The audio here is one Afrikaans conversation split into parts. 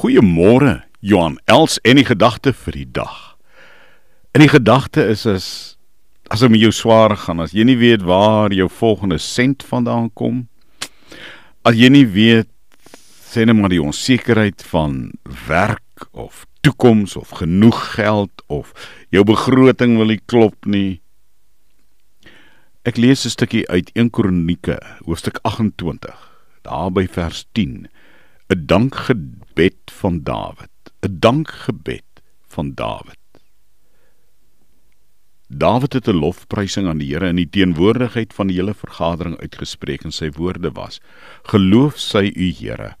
Goeiemôre Johan Els en die gedagte vir die dag. In die gedagte is as as om jou swaar gaan, as jy nie weet waar jou volgende sent vandaan kom. As jy nie weet sê net maar die onsekerheid van werk of toekoms of genoeg geld of jou begroting wil nie klop nie. Ek lees 'n stukkie uit 1 Kronieke hoofstuk 28 daar by vers 'n dankgebed van Dawid, 'n dankgebed van Dawid. Dawid het 'n lofprysing aan die Here in die teenwoordigheid van die hele vergadering uitgespreek en sy woorde was: Geloof sy u Here,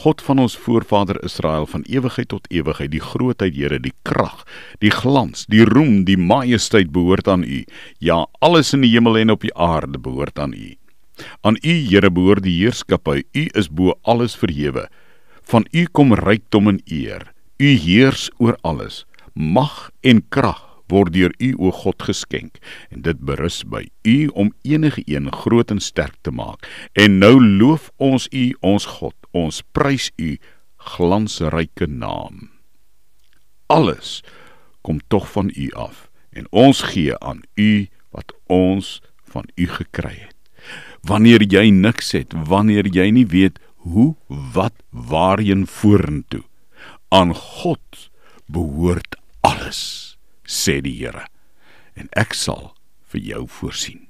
God van ons voorvader Israel van ewigheid tot ewigheid, die grootheid Here, die krag, die glans, die roem, die majesteit behoort aan U. Ja, alles in die hemel en op die aarde behoort aan U. Aan U, Here, behoort die heerskappy. U is bo alles verhewe. Van U kom rykdom en eer. U heers oor alles. Mag en krag word deur U o God geskenk en dit berus by U om enige een groot en sterk te maak. En nou loof ons U, ons God. Ons prys U glansryke naam. Alles kom tog van U af en ons gee aan U wat ons van U gekry het wanneer jy niks het, wanneer jy nie weet hoe, wat, waarheen vorentoe. Aan God behoort alles, sê die Here. En ek sal vir jou voorsien.